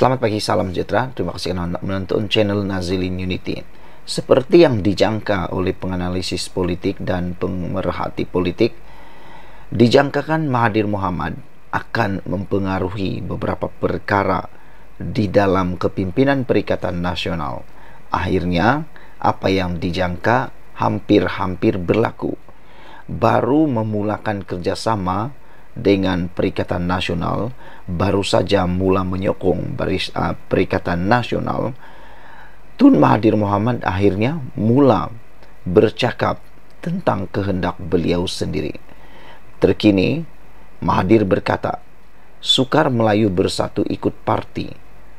Selamat pagi, salam sejahtera. Terima kasih karena menonton channel Nazilin Unity. Seperti yang dijangka oleh penganalisis politik dan pemerhati politik, dijangkakan Mahathir Muhammad akan mempengaruhi beberapa perkara di dalam kepimpinan Perikatan Nasional. Akhirnya, apa yang dijangka hampir-hampir berlaku. Baru memulakan kerjasama dengan Perikatan Nasional baru saja mula menyokong baris, uh, Perikatan Nasional Tun Mahathir Mohamad akhirnya mula bercakap tentang kehendak beliau sendiri terkini Mahathir berkata Sukar Melayu Bersatu ikut parti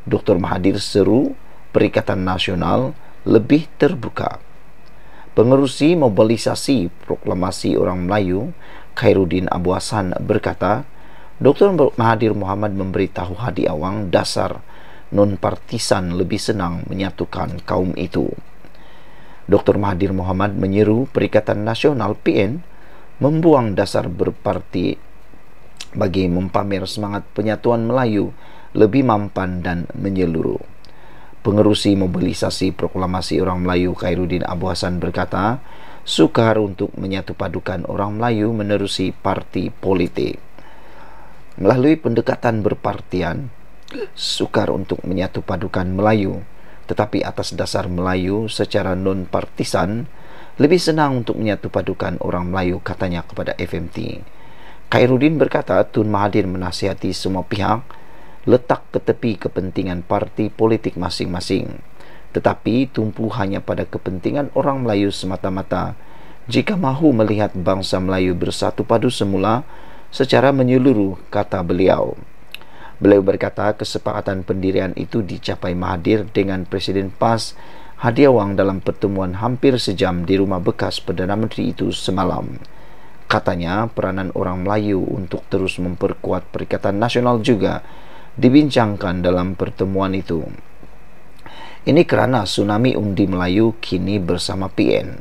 Dr. Mahathir seru Perikatan Nasional lebih terbuka Pengerusi Mobilisasi Proklamasi Orang Melayu Khairuddin Abu Hasan berkata, Dr. Mahathir Muhammad memberitahu Hadi Awang dasar nonpartisan lebih senang menyatukan kaum itu. Dr. Mahathir Muhammad menyeru Perikatan Nasional PN membuang dasar berparti bagi mempamer semangat penyatuan Melayu lebih mampan dan menyeluruh. Pengerusi mobilisasi proklamasi orang Melayu Khairuddin Abu Hasan berkata, sukar untuk menyatupadukan orang Melayu menerusi parti politik. Melalui pendekatan berpartian, sukar untuk menyatupadukan Melayu, tetapi atas dasar Melayu secara non-partisan, lebih senang untuk menyatupadukan orang Melayu katanya kepada FMT. Khairuddin berkata Tun Mahathir menasihati semua pihak letak ke tepi kepentingan parti politik masing-masing tetapi tumpu hanya pada kepentingan orang Melayu semata-mata. Jika mahu melihat bangsa Melayu bersatu padu semula secara menyeluruh, kata beliau. Beliau berkata kesepakatan pendirian itu dicapai Mahathir dengan Presiden PAS Hadiawang dalam pertemuan hampir sejam di rumah bekas Perdana Menteri itu semalam. Katanya peranan orang Melayu untuk terus memperkuat Perikatan Nasional juga dibincangkan dalam pertemuan itu. Ini kerana tsunami undi Melayu kini bersama PN.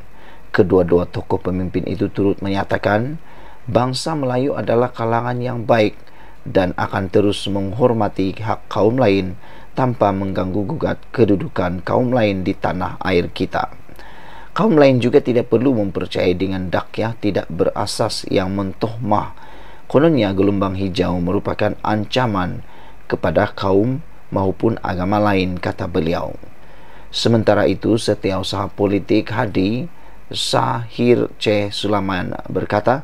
Kedua-dua tokoh pemimpin itu turut menyatakan bangsa Melayu adalah kalangan yang baik dan akan terus menghormati hak kaum lain tanpa mengganggu gugat kedudukan kaum lain di tanah air kita. Kaum lain juga tidak perlu mempercayai dengan dakyah tidak berasas yang mentohmah. Kononnya gelombang hijau merupakan ancaman kepada kaum maupun agama lain kata beliau. Sementara itu, setiausaha politik Hadi Sahir C. Sulaman berkata,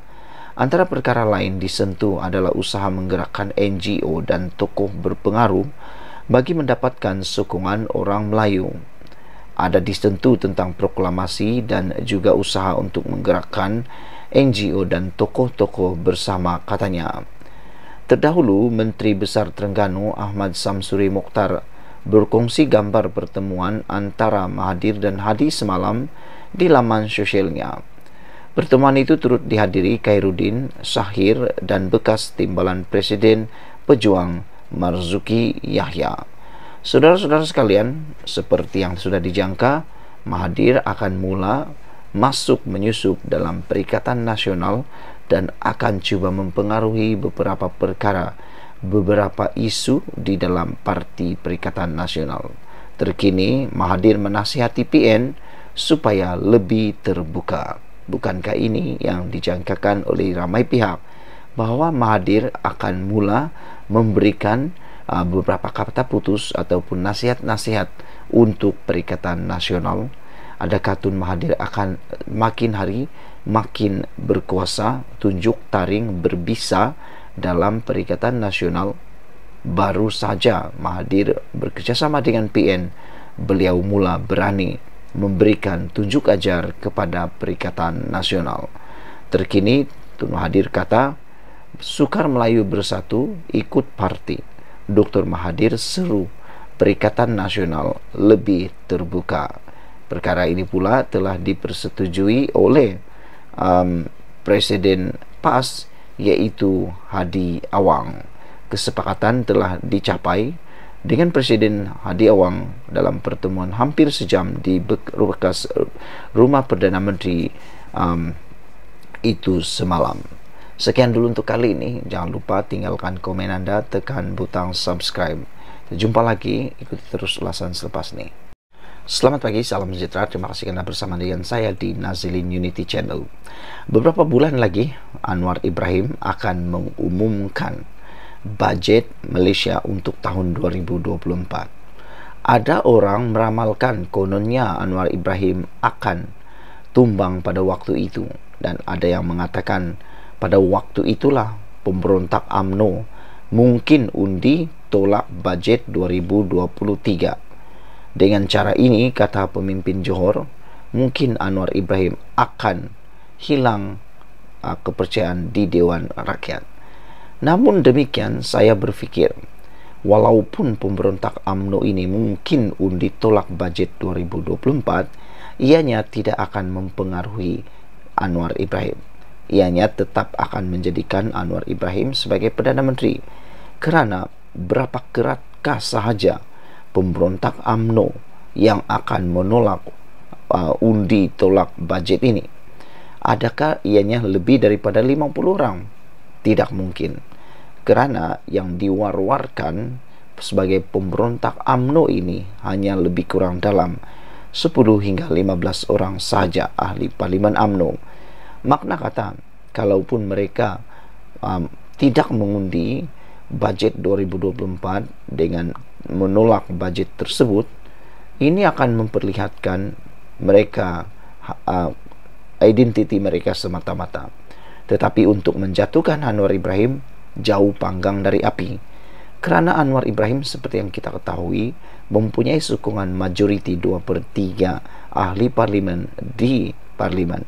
antara perkara lain disentuh adalah usaha menggerakkan NGO dan tokoh berpengaruh bagi mendapatkan sokongan orang Melayu. Ada disentuh tentang proklamasi dan juga usaha untuk menggerakkan NGO dan tokoh-tokoh bersama katanya. Terdahulu, Menteri Besar Terengganu Ahmad Samsuri Mokhtar berkongsi gambar pertemuan antara Mahathir dan Hadi semalam di laman sosialnya. Pertemuan itu turut dihadiri Khairuddin, Sahir dan bekas timbalan Presiden Pejuang Marzuki Yahya. Saudara-saudara sekalian, seperti yang sudah dijangka, Mahathir akan mula masuk menyusup dalam perikatan nasional dan akan cuba mempengaruhi beberapa perkara beberapa isu di dalam Parti Perikatan Nasional. Terkini, Mahathir menasihati PN supaya lebih terbuka. Bukankah ini yang dijangkakan oleh ramai pihak bahawa Mahathir akan mula memberikan uh, beberapa kata putus ataupun nasihat-nasihat untuk Perikatan Nasional Adakah Tun Mahathir akan makin hari makin berkuasa, tunjuk taring, berbisa dalam Perikatan Nasional baru saja Mahathir bekerjasama dengan PN beliau mula berani memberikan tunjuk ajar kepada Perikatan Nasional terkini Tun Mahathir kata Sukar Melayu Bersatu ikut parti Dr. Mahathir seru Perikatan Nasional lebih terbuka perkara ini pula telah dipersetujui oleh um, Presiden PAS yaitu Hadi Awang. Kesepakatan telah dicapai dengan Presiden Hadi Awang dalam pertemuan hampir sejam di bekas rumah Perdana Menteri um, itu semalam. Sekian dulu untuk kali ini. Jangan lupa tinggalkan komen anda, tekan butang subscribe. Jumpa lagi, ikuti terus ulasan selepas ini. Selamat pagi, salam sejahtera. Terima kasih karena bersama dengan saya di Nazilin Unity Channel. Beberapa bulan lagi, Anwar Ibrahim akan mengumumkan budget Malaysia untuk tahun 2024. Ada orang meramalkan kononnya Anwar Ibrahim akan tumbang pada waktu itu dan ada yang mengatakan pada waktu itulah pemberontak AMNO mungkin undi tolak budget 2023 Dengan cara ini kata pemimpin Johor Mungkin Anwar Ibrahim akan hilang uh, kepercayaan di Dewan Rakyat Namun demikian saya berfikir Walaupun pemberontak UMNO ini mungkin undi tolak bajet 2024 Ianya tidak akan mempengaruhi Anwar Ibrahim Ianya tetap akan menjadikan Anwar Ibrahim sebagai Perdana Menteri Kerana berapa keratkah sahaja pemberontak AMNO yang akan menolak uh, undi tolak budget ini? Adakah ianya lebih daripada 50 orang? Tidak mungkin. kerana yang diwar-warkan sebagai pemberontak AMNO ini hanya lebih kurang dalam 10 hingga 15 orang saja ahli parlimen AMNO. Makna kata, kalaupun mereka um, tidak mengundi budget 2024 dengan menolak budget tersebut ini akan memperlihatkan mereka uh, identiti mereka semata-mata tetapi untuk menjatuhkan Anwar Ibrahim jauh panggang dari api kerana Anwar Ibrahim seperti yang kita ketahui mempunyai sokongan majoriti 2 per 3 ahli parlimen di parlimen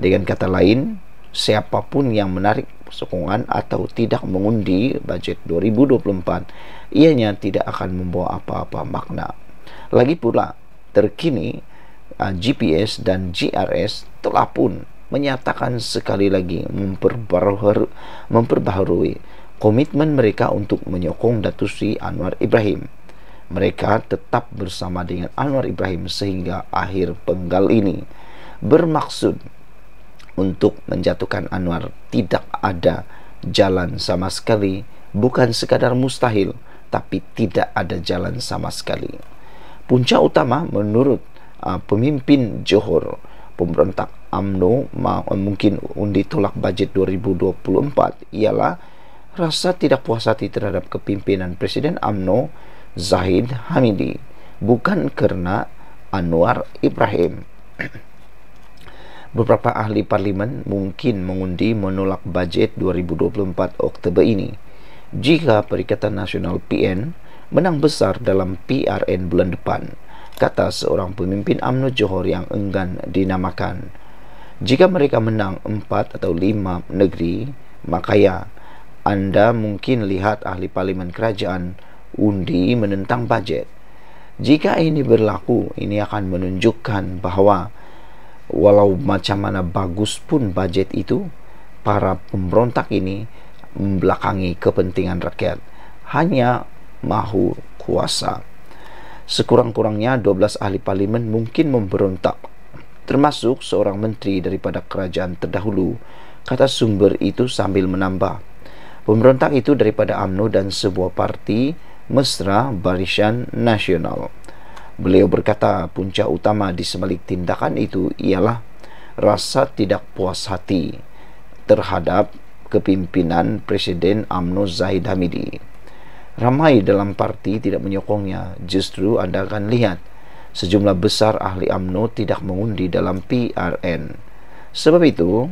dengan kata lain siapapun yang menarik Sokongan atau tidak mengundi bajet 2024 ianya tidak akan membawa apa-apa makna lagi pula terkini uh, GPS dan GRS telah pun menyatakan sekali lagi memperbaharui komitmen mereka untuk menyokong Datu Sri Anwar Ibrahim mereka tetap bersama dengan Anwar Ibrahim sehingga akhir penggal ini bermaksud untuk menjatuhkan Anwar tidak ada jalan sama sekali bukan sekadar mustahil tapi tidak ada jalan sama sekali punca utama menurut uh, pemimpin Johor pemberontak AMNO mungkin undi tolak bajet 2024 ialah rasa tidak puas hati terhadap kepimpinan Presiden AMNO Zahid Hamidi bukan kerana Anwar Ibrahim Beberapa ahli parlimen mungkin mengundi menolak bajet 2024 Oktober ini jika Perikatan Nasional PN menang besar dalam PRN bulan depan, kata seorang pemimpin UMNO Johor yang enggan dinamakan. Jika mereka menang empat atau lima negeri, maka ya, anda mungkin lihat ahli parlimen kerajaan undi menentang bajet. Jika ini berlaku, ini akan menunjukkan bahawa walau macam mana bagus pun bajet itu para pemberontak ini membelakangi kepentingan rakyat hanya mahu kuasa sekurang-kurangnya 12 ahli parlimen mungkin memberontak termasuk seorang menteri daripada kerajaan terdahulu kata sumber itu sambil menambah pemberontak itu daripada AMNO dan sebuah parti mesra barisan nasional Beliau berkata punca utama di sebalik tindakan itu ialah rasa tidak puas hati terhadap kepimpinan Presiden Amno Zahid Hamidi. Ramai dalam parti tidak menyokongnya. Justru anda akan lihat sejumlah besar ahli Amno tidak mengundi dalam PRN. Sebab itu,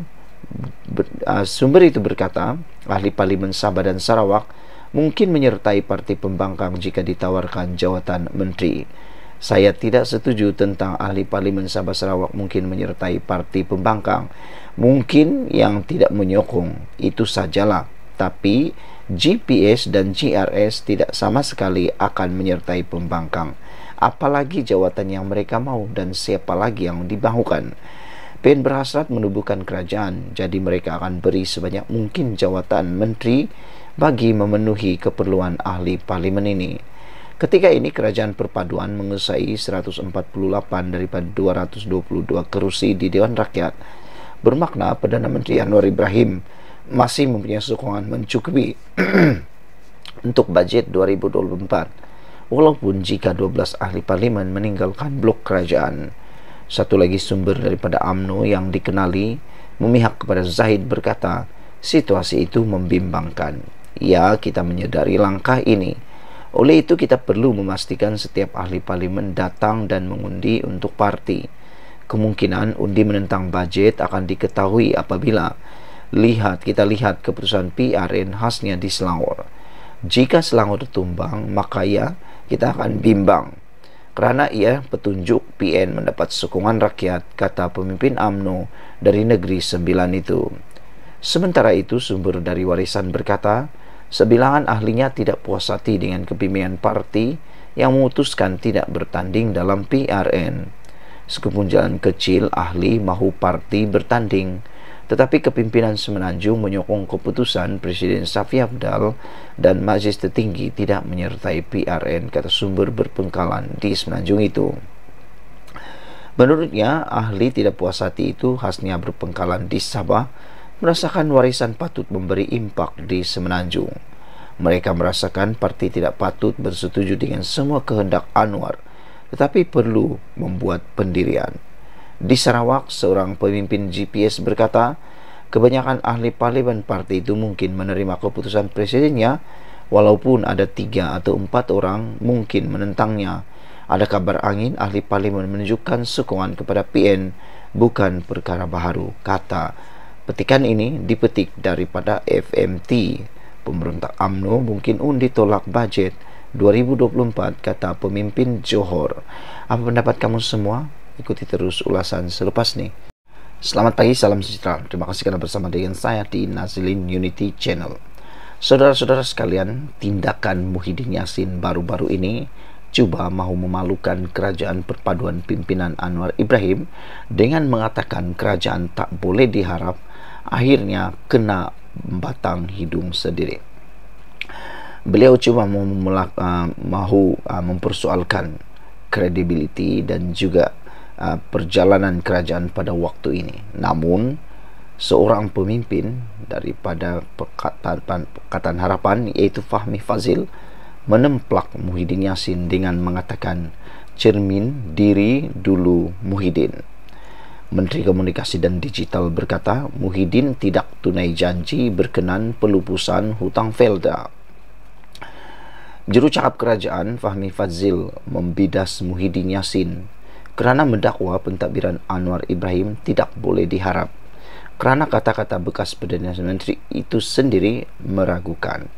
sumber itu berkata ahli Parlimen Sabah dan Sarawak mungkin menyertai parti pembangkang jika ditawarkan jawatan menteri. Saya tidak setuju tentang ahli parlimen Sabah Sarawak mungkin menyertai parti pembangkang. Mungkin yang tidak menyokong, itu sajalah. Tapi GPS dan GRS tidak sama sekali akan menyertai pembangkang. Apalagi jawatan yang mereka mahu dan siapa lagi yang dibahukan. PN berhasrat menubuhkan kerajaan, jadi mereka akan beri sebanyak mungkin jawatan menteri bagi memenuhi keperluan ahli parlimen ini. Ketika ini kerajaan perpaduan mengesai 148 daripada 222 kerusi di Dewan Rakyat. Bermakna Perdana Menteri Anwar Ibrahim masih mempunyai sokongan mencukupi untuk bajet 2024. Walaupun jika 12 ahli parlimen meninggalkan blok kerajaan. Satu lagi sumber daripada AMNO yang dikenali memihak kepada Zahid berkata, situasi itu membimbangkan. Ya, kita menyedari langkah ini. Oleh itu kita perlu memastikan setiap ahli parlimen datang dan mengundi untuk parti. Kemungkinan undi menentang bajet akan diketahui apabila lihat kita lihat keputusan PRN khasnya di Selangor. Jika Selangor tumbang, maka ia kita akan bimbang. Kerana ia petunjuk PN mendapat sokongan rakyat, kata pemimpin AMNO dari Negeri Sembilan itu. Sementara itu, sumber dari warisan berkata, Sebilangan ahlinya tidak puas hati dengan kepemimpinan parti yang memutuskan tidak bertanding dalam PRN. Sekumpulan jalan kecil ahli mahu parti bertanding, tetapi kepimpinan Semenanjung menyokong keputusan Presiden Safi Abdal dan Majlis Tertinggi tidak menyertai PRN kata sumber berpengkalan di Semenanjung itu. Menurutnya, ahli tidak puas hati itu khasnya berpengkalan di Sabah merasakan warisan patut memberi impak di semenanjung. Mereka merasakan parti tidak patut bersetuju dengan semua kehendak Anwar, tetapi perlu membuat pendirian. Di Sarawak, seorang pemimpin GPS berkata, kebanyakan ahli parlimen parti itu mungkin menerima keputusan presidennya, walaupun ada tiga atau empat orang mungkin menentangnya. Ada kabar angin ahli parlimen menunjukkan sokongan kepada PN bukan perkara baru, kata Petikan ini dipetik daripada FMT. Pemberontak UMNO mungkin undi tolak bajet 2024 kata pemimpin Johor. Apa pendapat kamu semua? Ikuti terus ulasan selepas ni. Selamat pagi, salam sejahtera. Terima kasih kerana bersama dengan saya di Nazilin Unity Channel. Saudara-saudara sekalian, tindakan Muhyiddin Yassin baru-baru ini cuba mahu memalukan kerajaan perpaduan pimpinan Anwar Ibrahim dengan mengatakan kerajaan tak boleh diharap akhirnya kena batang hidung sendiri beliau cuba memulak, uh, mahu uh, mempersoalkan kredibiliti dan juga uh, perjalanan kerajaan pada waktu ini namun seorang pemimpin daripada perkataan Pekatan Harapan iaitu Fahmi Fazil menemplak Muhyiddin Yassin dengan mengatakan cermin diri dulu Muhyiddin Menteri Komunikasi dan Digital berkata Muhyiddin tidak tunai janji berkenan pelupusan hutang Felda. Juru cakap kerajaan Fahmi Fazil membidas Muhyiddin Yassin kerana mendakwa pentadbiran Anwar Ibrahim tidak boleh diharap kerana kata-kata bekas Perdana Menteri itu sendiri meragukan.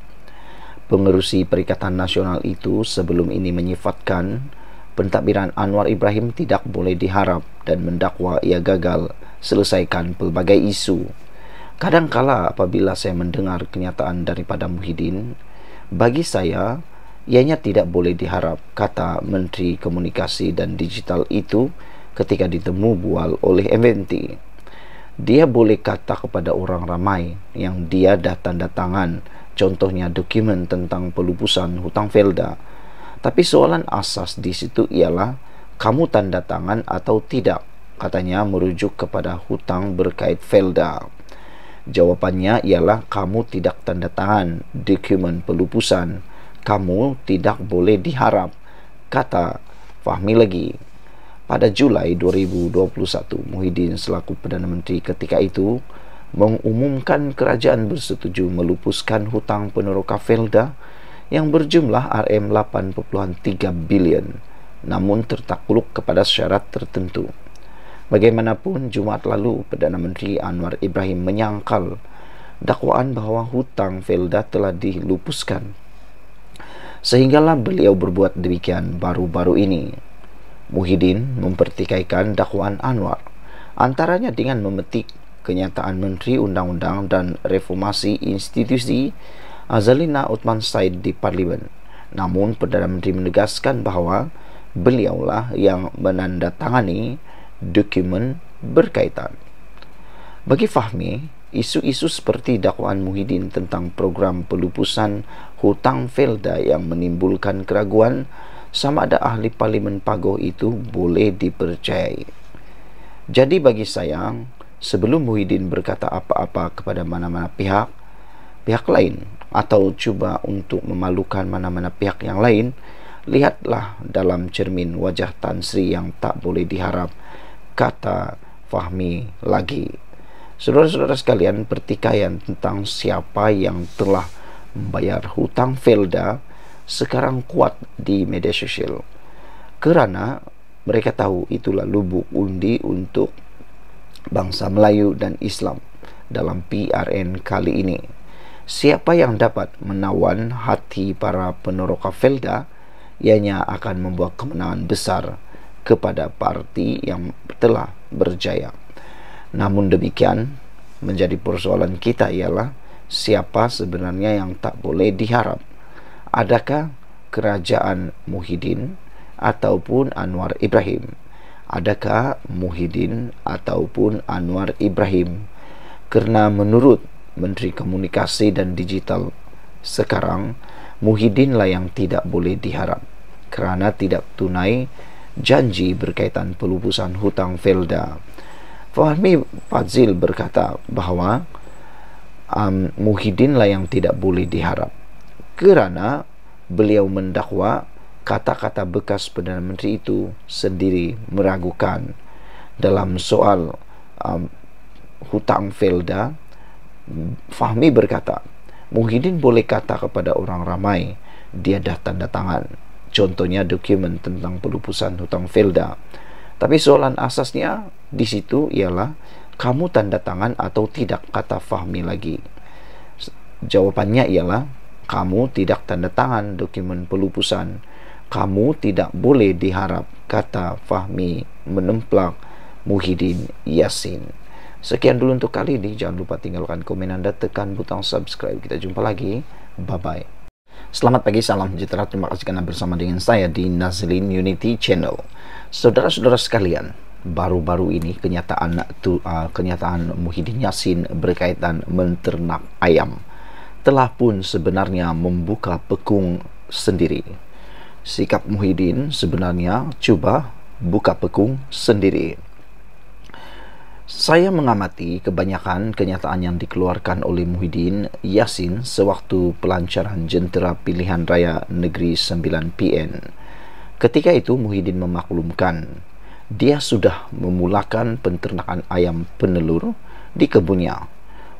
Pengerusi Perikatan Nasional itu sebelum ini menyifatkan pentadbiran Anwar Ibrahim tidak boleh diharap dan mendakwa ia gagal selesaikan pelbagai isu. Kadangkala apabila saya mendengar kenyataan daripada Muhyiddin, bagi saya, ianya tidak boleh diharap kata Menteri Komunikasi dan Digital itu ketika ditemu bual oleh MNT. Dia boleh kata kepada orang ramai yang dia dah tanda tangan, contohnya dokumen tentang pelupusan hutang Felda, tapi soalan asas di situ ialah kamu tanda tangan atau tidak? Katanya merujuk kepada hutang berkait Felda. Jawapannya ialah kamu tidak tanda tangan dokumen pelupusan. Kamu tidak boleh diharap, kata Fahmi lagi. Pada Julai 2021, Muhyiddin selaku Perdana Menteri ketika itu mengumumkan kerajaan bersetuju melupuskan hutang peneroka Felda yang berjumlah RM8.3 bilion namun tertakluk kepada syarat tertentu. Bagaimanapun, Jumaat lalu Perdana Menteri Anwar Ibrahim menyangkal dakwaan bahawa hutang Felda telah dilupuskan. Sehinggalah beliau berbuat demikian baru-baru ini. Muhyiddin mempertikaikan dakwaan Anwar antaranya dengan memetik kenyataan Menteri Undang-Undang dan Reformasi Institusi Azalina Utman Said di parlimen. Namun Perdana Menteri menegaskan bahawa beliaulah yang menandatangani dokumen berkaitan. Bagi Fahmi, isu-isu seperti dakwaan Muhyiddin tentang program pelupusan hutang Felda yang menimbulkan keraguan sama ada ahli parlimen pagoh itu boleh dipercayai. Jadi bagi saya, sebelum Muhyiddin berkata apa-apa kepada mana-mana pihak, pihak lain atau cuba untuk memalukan mana-mana pihak yang lain, lihatlah dalam cermin wajah Tan Sri yang tak boleh diharap, kata Fahmi lagi. Saudara-saudara sekalian, pertikaian tentang siapa yang telah membayar hutang Felda sekarang kuat di media sosial. Kerana mereka tahu itulah lubuk undi untuk bangsa Melayu dan Islam dalam PRN kali ini siapa yang dapat menawan hati para peneroka Felda ianya akan membuat kemenangan besar kepada parti yang telah berjaya namun demikian menjadi persoalan kita ialah siapa sebenarnya yang tak boleh diharap adakah kerajaan Muhyiddin ataupun Anwar Ibrahim adakah Muhyiddin ataupun Anwar Ibrahim kerana menurut Menteri Komunikasi dan Digital sekarang Muhyiddin lah yang tidak boleh diharap kerana tidak tunai janji berkaitan pelupusan hutang Felda. Fahmi Fazil berkata bahawa um, lah yang tidak boleh diharap kerana beliau mendakwa kata-kata bekas Perdana Menteri itu sendiri meragukan dalam soal um, hutang Felda Fahmi berkata, Muhyiddin boleh kata kepada orang ramai, dia dah tanda tangan. Contohnya dokumen tentang pelupusan hutang Felda. Tapi soalan asasnya di situ ialah, kamu tanda tangan atau tidak kata Fahmi lagi. Jawabannya ialah, kamu tidak tanda tangan dokumen pelupusan. Kamu tidak boleh diharap kata Fahmi menemplak Muhyiddin Yassin. Sekian dulu untuk kali ini. Jangan lupa tinggalkan komen Anda, tekan butang subscribe. Kita jumpa lagi. Bye-bye. Selamat pagi, salam sejahtera. Terima kasih kerana bersama dengan saya di Nazlin Unity Channel. Saudara-saudara sekalian, baru-baru ini kenyataan tu, uh, kenyataan Muhyiddin Yassin berkaitan menternak ayam telah pun sebenarnya membuka pekung sendiri. Sikap Muhyiddin sebenarnya cuba buka pekung sendiri. Saya mengamati kebanyakan kenyataan yang dikeluarkan oleh Muhyiddin Yassin sewaktu pelancaran jentera pilihan raya negeri 9PN. Ketika itu Muhyiddin memaklumkan dia sudah memulakan penternakan ayam penelur di kebunnya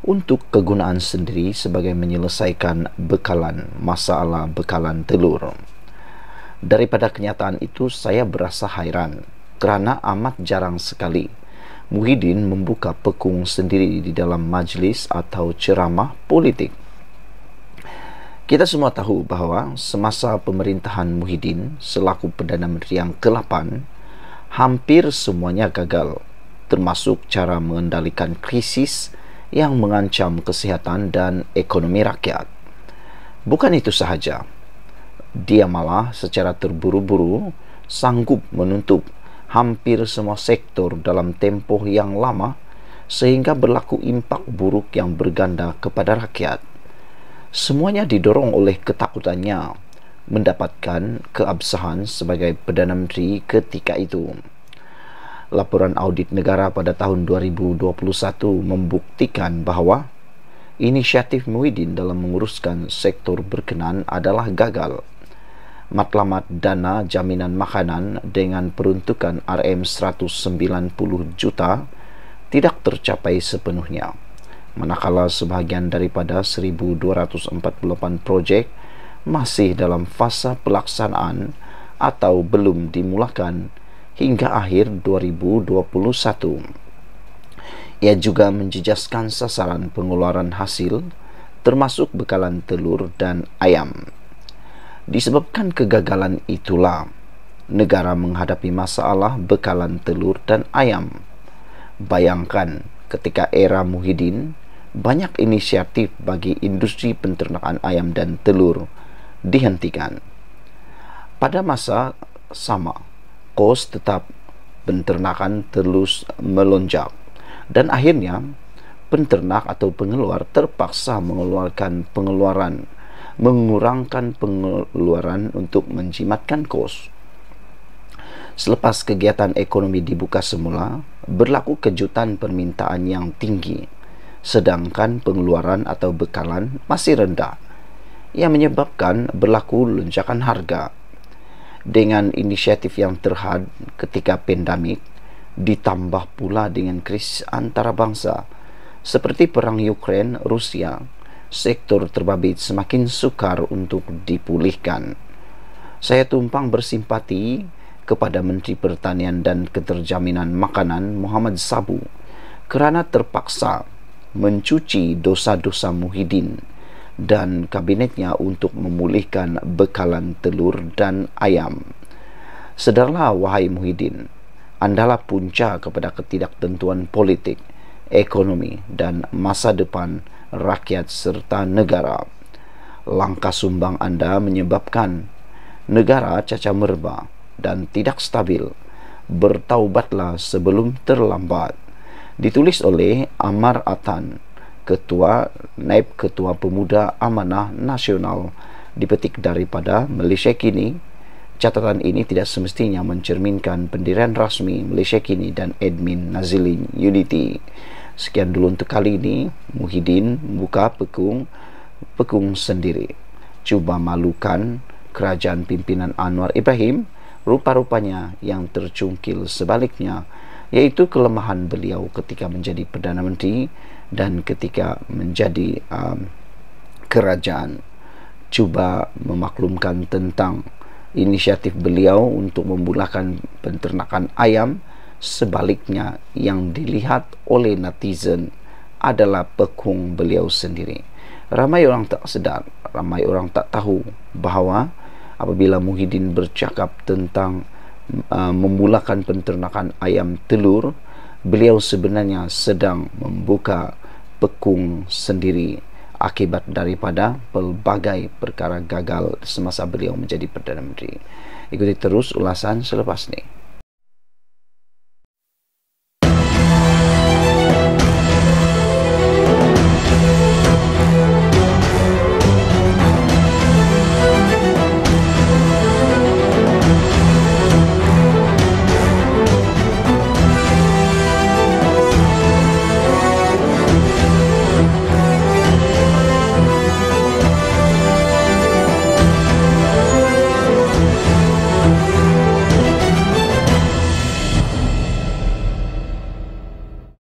untuk kegunaan sendiri sebagai menyelesaikan bekalan masalah bekalan telur. Daripada kenyataan itu saya berasa hairan kerana amat jarang sekali Muhyiddin membuka pekung sendiri di dalam majlis atau ceramah politik. Kita semua tahu bahawa semasa pemerintahan Muhyiddin selaku Perdana Menteri yang ke-8, hampir semuanya gagal termasuk cara mengendalikan krisis yang mengancam kesihatan dan ekonomi rakyat. Bukan itu sahaja, dia malah secara terburu-buru sanggup menutup hampir semua sektor dalam tempoh yang lama sehingga berlaku impak buruk yang berganda kepada rakyat. Semuanya didorong oleh ketakutannya mendapatkan keabsahan sebagai Perdana Menteri ketika itu. Laporan audit negara pada tahun 2021 membuktikan bahawa inisiatif Muhyiddin dalam menguruskan sektor berkenaan adalah gagal matlamat dana jaminan makanan dengan peruntukan RM190 juta tidak tercapai sepenuhnya. Manakala sebahagian daripada 1248 projek masih dalam fasa pelaksanaan atau belum dimulakan hingga akhir 2021. Ia juga menjejaskan sasaran pengeluaran hasil termasuk bekalan telur dan ayam. Disebabkan kegagalan itulah negara menghadapi masalah bekalan telur dan ayam. Bayangkan ketika era Muhyiddin banyak inisiatif bagi industri penternakan ayam dan telur dihentikan. Pada masa sama, kos tetap penternakan terus melonjak dan akhirnya penternak atau pengeluar terpaksa mengeluarkan pengeluaran mengurangkan pengeluaran untuk menjimatkan kos. Selepas kegiatan ekonomi dibuka semula, berlaku kejutan permintaan yang tinggi sedangkan pengeluaran atau bekalan masih rendah yang menyebabkan berlaku lonjakan harga. Dengan inisiatif yang terhad ketika pandemik ditambah pula dengan krisis antarabangsa seperti perang Ukraine-Rusia sektor terbabit semakin sukar untuk dipulihkan. Saya tumpang bersimpati kepada Menteri Pertanian dan Keterjaminan Makanan Muhammad Sabu kerana terpaksa mencuci dosa-dosa Muhyiddin dan kabinetnya untuk memulihkan bekalan telur dan ayam. Sedarlah wahai Muhyiddin, andalah punca kepada ketidaktentuan politik, ekonomi dan masa depan rakyat serta negara. Langkah sumbang anda menyebabkan negara cacah merba dan tidak stabil. Bertaubatlah sebelum terlambat. Ditulis oleh Amar Atan, Ketua Naib Ketua Pemuda Amanah Nasional dipetik daripada Malaysia Kini. Catatan ini tidak semestinya mencerminkan pendirian rasmi Malaysia Kini dan admin Nazilin Unity. Sekian dulu untuk kali ini. Muhyiddin buka pekung, pekung sendiri. Cuba malukan kerajaan pimpinan Anwar Ibrahim rupa-rupanya yang tercungkil sebaliknya yaitu kelemahan beliau ketika menjadi Perdana Menteri dan ketika menjadi um, kerajaan cuba memaklumkan tentang inisiatif beliau untuk memulakan penternakan ayam sebaliknya yang dilihat oleh netizen adalah pekung beliau sendiri ramai orang tak sedar ramai orang tak tahu bahawa apabila Muhyiddin bercakap tentang uh, memulakan penternakan ayam telur beliau sebenarnya sedang membuka pekung sendiri akibat daripada pelbagai perkara gagal semasa beliau menjadi Perdana Menteri. Ikuti terus ulasan selepas ini.